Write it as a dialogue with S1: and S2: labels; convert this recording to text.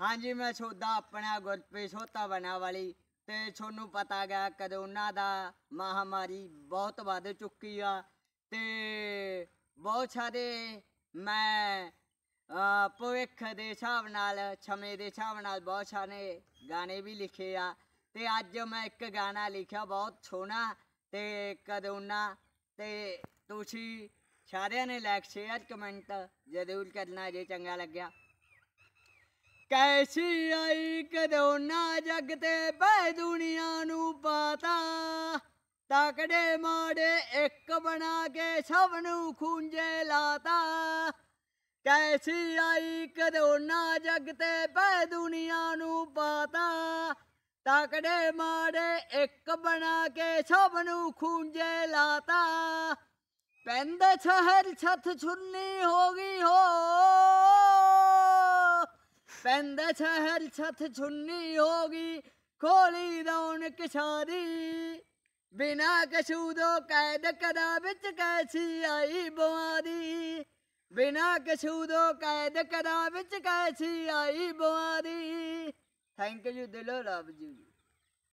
S1: ਹਾਂਜੀ ਮੈਂ ਛੋਦਾ ਆਪਣਾ ਗੁਰਪ੍ਰੀਤ ਸੋਤਾ ਬਣਾ ਵਾਲੀ ਤੇ ਤੁਹਾਨੂੰ ਪਤਾ ਗਿਆ ਕਰੋਨਾ ਦਾ ਮਹਾਮਾਰੀ ਬਹੁਤ ਵੱਧ ਚੁੱਕੀ ਆ ਤੇ ਬਹੁਤ ਸਾਰੇ ਮੈਂ ਭਵਿੱਖ ਦੇ ਹਿਸਾਬ ਨਾਲ ਛਮੇ ਦੇ ਹਿਸਾਬ ਨਾਲ ਬਹੁਤ ਸਾਰੇ ਗਾਣੇ ਵੀ ਲਿਖੇ ਆ ਤੇ ਅੱਜ ਮੈਂ ਇੱਕ ਗਾਣਾ ਲਿਖਿਆ ਬਹੁਤ ਸੋਹਣਾ ਤੇ ਕਰੋਨਾ ਤੇ ਤੁਸੀਂ ਸਾਰਿਆਂ ਨੇ ਲਾਈਕ ਸ਼ੇਅਰ ਕਮੈਂਟ ਜ਼ਰੂਰ ਕਰਨਾ ਜੇ ਚੰਗਾ ਲੱਗਿਆ
S2: ਕੈਸੀ ਆਈ ਨਾ ਜਗ ਤੇ ਬੈ ਦੁਨੀਆ ਨੂੰ ਪਾਤਾ ਤਕੜੇ ਮਾੜੇ ਇੱਕ ਬਣਾ ਕੇ ਸਭ ਨੂੰ ਖੁੰਝੇ ਲਾਤਾ ਕੈਸੀ ਆਈ ਨਾ ਜਗ ਤੇ ਬੈ ਦੁਨੀਆ ਨੂੰ ਪਾਤਾ ਤਕੜੇ ਮਾੜੇ ਇੱਕ ਬਣਾ ਕੇ ਸਭ ਨੂੰ ਖੁੰਝੇ ਲਾਤਾ ਪੈਂਦੇ ਸ਼ਹਿਰ ਛੱਤ ਛੁੰਨੀ ਹੋ ਗਈ ਹੋ ਪੈਂਦਾ ਸ਼ਹਿਰ ਛੱਤ ਛੁੰਨੀ ਹੋ ਗਈ ਖੋਲੀ ਦੌਣ ਕਿਸ਼ਾਰੀ ਬਿਨਾ ਕਸ਼ੂਦੋ ਕੈਦ ਕਦਾ ਵਿੱਚ ਕੈਸੀ ਆਈ ਬਵਾਰੀ ਬਿਨਾ ਕਸ਼ੂਦੋ ਕੈਦ ਕਦਾ ਵਿੱਚ ਕੈਸੀ ਆਈ ਬਵਾਰੀ ਥੈਂਕ ਯੂ ਦਿਲੋਂ ਲਵ ਜੀ